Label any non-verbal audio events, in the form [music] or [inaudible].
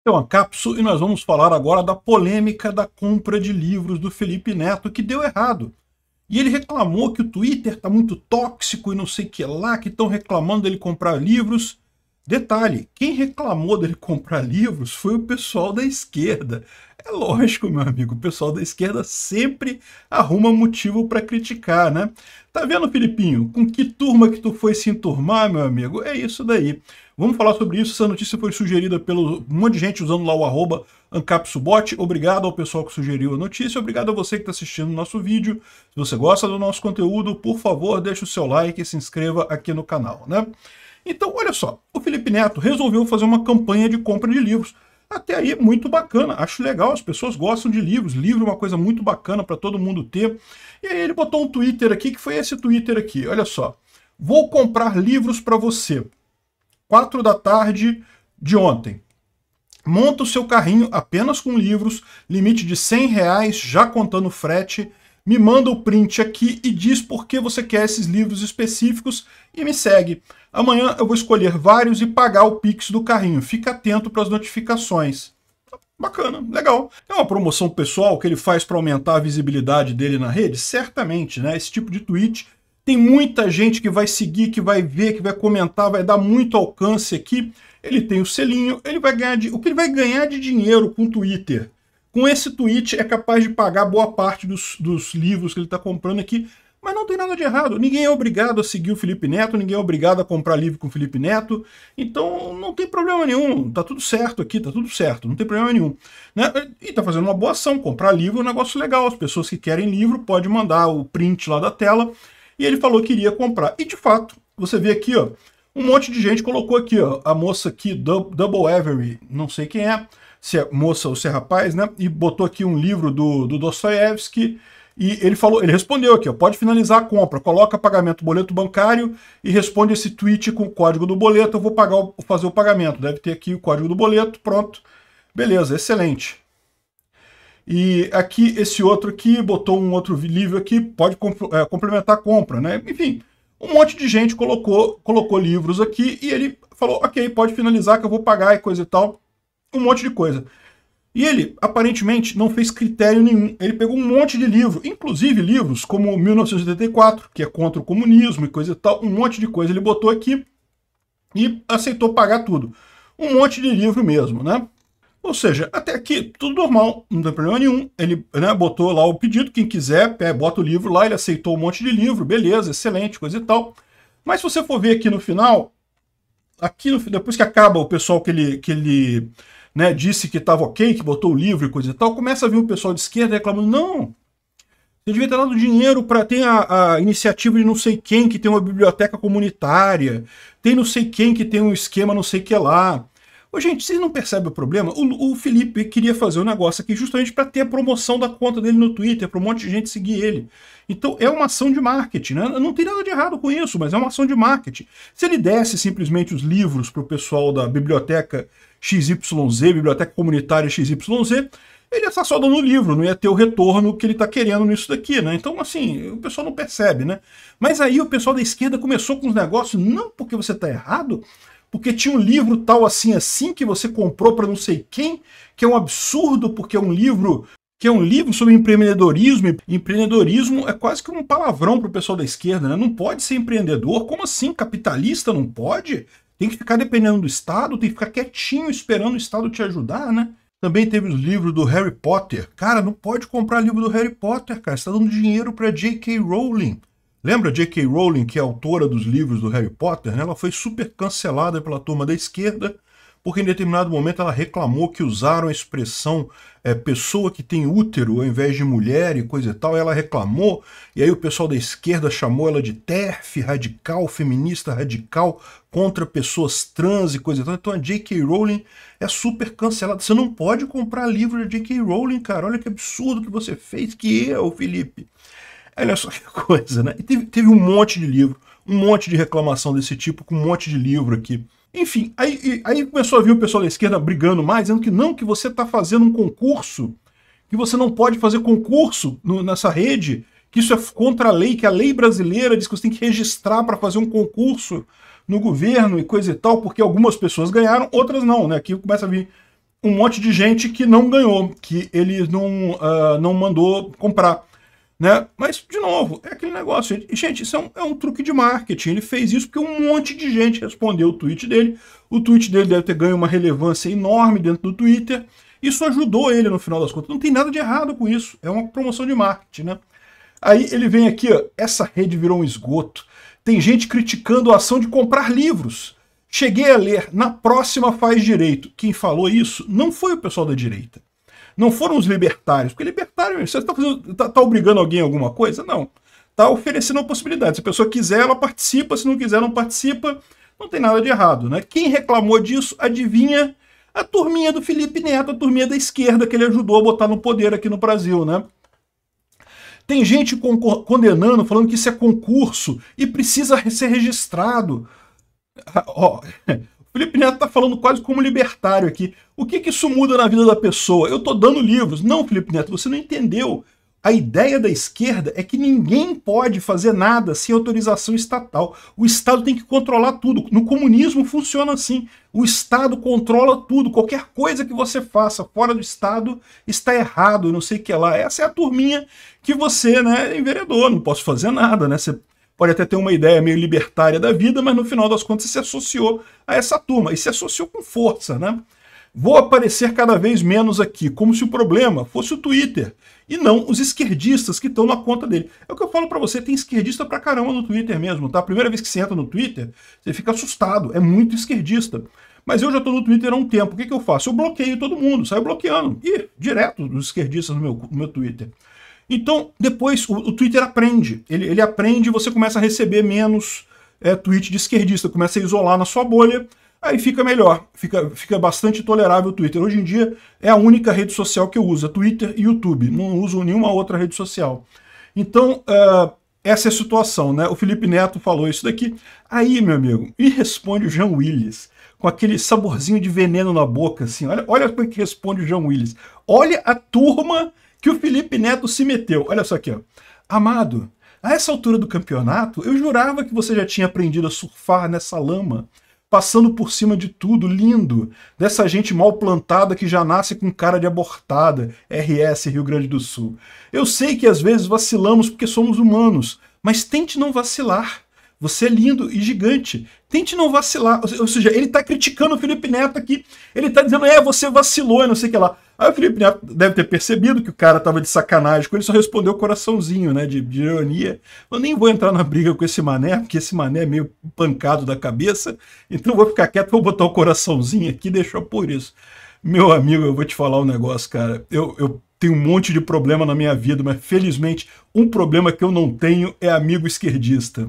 Então, a Capsu, e nós vamos falar agora da polêmica da compra de livros do Felipe Neto, que deu errado. E ele reclamou que o Twitter está muito tóxico e não sei o que lá, que estão reclamando dele comprar livros. Detalhe, quem reclamou dele [laughs] comprar livros foi o pessoal da esquerda. É lógico, meu amigo, o pessoal da esquerda sempre arruma motivo para criticar, né? Tá vendo, Filipinho? Com que turma que tu foi se enturmar, meu amigo? É isso daí. Vamos falar sobre isso. Essa notícia foi sugerida pelo um monte de gente usando lá o arroba Ancapsubot. Obrigado ao pessoal que sugeriu a notícia. Obrigado a você que está assistindo o nosso vídeo. Se você gosta do nosso conteúdo, por favor, deixe o seu like e se inscreva aqui no canal. Né? Então, olha só. O Felipe Neto resolveu fazer uma campanha de compra de livros. Até aí, muito bacana. Acho legal, as pessoas gostam de livros. Livro é uma coisa muito bacana para todo mundo ter. E aí ele botou um Twitter aqui, que foi esse Twitter aqui. Olha só. Vou comprar livros para você. 4 da tarde de ontem. Monta o seu carrinho apenas com livros, limite de 100 reais, já contando frete. Me manda o print aqui e diz por que você quer esses livros específicos e me segue. Amanhã eu vou escolher vários e pagar o Pix do carrinho. Fica atento para as notificações. Bacana, legal. É uma promoção pessoal que ele faz para aumentar a visibilidade dele na rede? Certamente, né? Esse tipo de tweet tem muita gente que vai seguir, que vai ver, que vai comentar, vai dar muito alcance aqui. Ele tem o selinho, ele vai ganhar de, o que ele vai ganhar de dinheiro com o Twitter. Com esse tweet é capaz de pagar boa parte dos, dos livros que ele está comprando aqui. Mas não tem nada de errado. Ninguém é obrigado a seguir o Felipe Neto, ninguém é obrigado a comprar livro com o Felipe Neto. Então não tem problema nenhum. Tá tudo certo aqui, tá tudo certo, não tem problema nenhum. Né? E tá fazendo uma boa ação. Comprar livro é um negócio legal. As pessoas que querem livro podem mandar o print lá da tela e ele falou que iria comprar. E de fato, você vê aqui, ó, um monte de gente colocou aqui, ó, a moça aqui, Double Avery, não sei quem é, se é moça ou se é rapaz, né? E botou aqui um livro do, do Dostoiévski e ele falou, ele respondeu aqui, ó, pode finalizar a compra, coloca pagamento boleto bancário e responde esse tweet com o código do boleto, eu vou pagar, fazer o pagamento, deve ter aqui o código do boleto, pronto. Beleza, excelente. E aqui esse outro aqui botou um outro livro aqui, pode comp é, complementar a compra, né? Enfim, um monte de gente colocou, colocou livros aqui e ele falou, ok, pode finalizar que eu vou pagar e coisa e tal. Um monte de coisa. E ele, aparentemente, não fez critério nenhum. Ele pegou um monte de livro, inclusive livros como 1984, que é contra o comunismo e coisa e tal, um monte de coisa ele botou aqui e aceitou pagar tudo. Um monte de livro mesmo, né? Ou seja, até aqui tudo normal, não tem problema nenhum. Ele né, botou lá o pedido, quem quiser, é, bota o livro lá, ele aceitou um monte de livro, beleza, excelente, coisa e tal. Mas se você for ver aqui no final, aqui no, depois que acaba o pessoal que ele, que ele né, disse que estava ok, que botou o livro e coisa e tal, começa a vir o pessoal de esquerda reclamando, não, você devia ter dado dinheiro para ter a, a, iniciativa de não sei quem que tem uma biblioteca comunitária, tem não sei quem que tem um esquema não sei que lá, Ô, gente, vocês não percebem o problema? O, o Felipe queria fazer um negócio aqui justamente para ter a promoção da conta dele no Twitter, para um monte de gente seguir ele. Então é uma ação de marketing, né? Não tem nada de errado com isso, mas é uma ação de marketing. Se ele desse simplesmente os livros para o pessoal da biblioteca XYZ, biblioteca comunitária XYZ, ele está só dando livro, não ia ter o retorno que ele está querendo nisso daqui, né? Então, assim, o pessoal não percebe, né? Mas aí o pessoal da esquerda começou com os negócios, não porque você está errado, porque tinha um livro tal assim assim que você comprou para não sei quem, que é um absurdo porque é um livro que é um livro sobre empreendedorismo. Empreendedorismo é quase que um palavrão para o pessoal da esquerda, né? Não pode ser empreendedor. Como assim? Capitalista não pode? Tem que ficar dependendo do Estado, tem que ficar quietinho esperando o Estado te ajudar, né? Também teve os livros do Harry Potter. Cara, não pode comprar livro do Harry Potter, cara. Você tá dando dinheiro para J.K. Rowling. Lembra J.K. Rowling, que é autora dos livros do Harry Potter? Né? Ela foi super cancelada pela turma da esquerda, porque em determinado momento ela reclamou que usaram a expressão é, pessoa que tem útero ao invés de mulher e coisa e tal. E ela reclamou, e aí o pessoal da esquerda chamou ela de TERF radical, feminista radical, contra pessoas trans e coisa e tal. Então a J.K. Rowling é super cancelada. Você não pode comprar livro da J.K. Rowling, cara. Olha que absurdo que você fez, que eu, Felipe. Olha só que [laughs] coisa, né? E teve, teve um monte de livro, um monte de reclamação desse tipo, com um monte de livro aqui. Enfim, aí, aí começou a vir o pessoal da esquerda brigando mais, dizendo que não, que você está fazendo um concurso, que você não pode fazer concurso no, nessa rede, que isso é contra a lei, que a lei brasileira diz que você tem que registrar para fazer um concurso no governo e coisa e tal, porque algumas pessoas ganharam, outras não, né? Aqui começa a vir um monte de gente que não ganhou, que ele não, uh, não mandou comprar. Né? Mas, de novo, é aquele negócio. Gente, isso é um, é um, truque de marketing. Ele fez isso porque um monte de gente respondeu o tweet dele. O tweet dele deve ter ganho uma relevância enorme dentro do Twitter. Isso ajudou ele no final das contas. Não tem nada de errado com isso. É uma promoção de marketing, né? Aí ele vem aqui, ó, essa rede virou um esgoto. Tem gente criticando a ação de comprar livros. Cheguei a ler, na próxima faz direito. Quem falou isso não foi o pessoal da direita. Não foram os libertários, porque libertário, você está tá, tá obrigando alguém a alguma coisa? Não. Está oferecendo a possibilidade. Se a pessoa quiser, ela participa, se não quiser, não participa. Não tem nada de errado, né? Quem reclamou disso, adivinha a turminha do Felipe Neto, a turminha da esquerda que ele ajudou a botar no poder aqui no Brasil, né? Tem gente condenando, falando que isso é concurso e precisa ser registrado. Ah, ó, Felipe Neto está falando quase como libertário aqui. O que, que isso muda na vida da pessoa? Eu estou dando livros. Não, Felipe Neto, você não entendeu. A ideia da esquerda é que ninguém pode fazer nada sem autorização estatal. O Estado tem que controlar tudo. No comunismo funciona assim. O Estado controla tudo. Qualquer coisa que você faça fora do Estado está errado, não sei o que lá. Essa é a turminha que você né, enveredou. Não posso fazer nada, né? Você pode até ter uma ideia meio libertária da vida, mas no final das contas se associou a essa turma e se associou com força, né? Vou aparecer cada vez menos aqui, como se o problema fosse o Twitter e não os esquerdistas que estão na conta dele. É o que eu falo para você, tem esquerdista pra caramba no Twitter mesmo, tá? A primeira vez que você entra no Twitter, você fica assustado, é muito esquerdista. Mas eu já estou no Twitter há um tempo, o que, que eu faço? Eu bloqueio todo mundo, saio bloqueando. e direto dos esquerdistas no meu, no meu Twitter. Então, depois, o, o Twitter aprende. Ele, ele aprende e você começa a receber menos é, tweet de esquerdista, começa a isolar na sua bolha, aí fica melhor, fica, fica bastante tolerável o Twitter. Hoje em dia é a única rede social que eu uso, é Twitter e YouTube, não uso nenhuma outra rede social. Então, uh, essa é a situação, né? O Felipe Neto falou isso daqui. Aí, meu amigo, e responde o Jean Willis, com aquele saborzinho de veneno na boca, assim. Olha, olha como é que responde o Jean Willis. Olha a turma que o Felipe Neto se meteu. Olha só aqui, ó. Amado, a essa altura do campeonato, eu jurava que você já tinha aprendido a surfar nessa lama, passando por cima de tudo, lindo, dessa gente mal plantada que já nasce com cara de abortada, RS Rio Grande do Sul. Eu sei que às vezes vacilamos porque somos humanos, mas tente não vacilar. Você é lindo e gigante. Tente não vacilar. Ou seja, ele está criticando o Felipe Neto aqui. Ele está dizendo, é, você vacilou e não sei o que lá. Aí o Felipe Neto deve ter percebido que o cara estava de sacanagem com ele, só respondeu coraçãozinho, né, de, de ironia. Eu nem vou entrar na briga com esse mané, porque esse mané é meio pancado da cabeça. Então vou ficar quieto, vou botar o coraçãozinho aqui e deixar por isso. Meu amigo, eu vou te falar um negócio, cara. Eu, eu tenho um monte de problema na minha vida, mas felizmente um problema que eu não tenho é amigo esquerdista.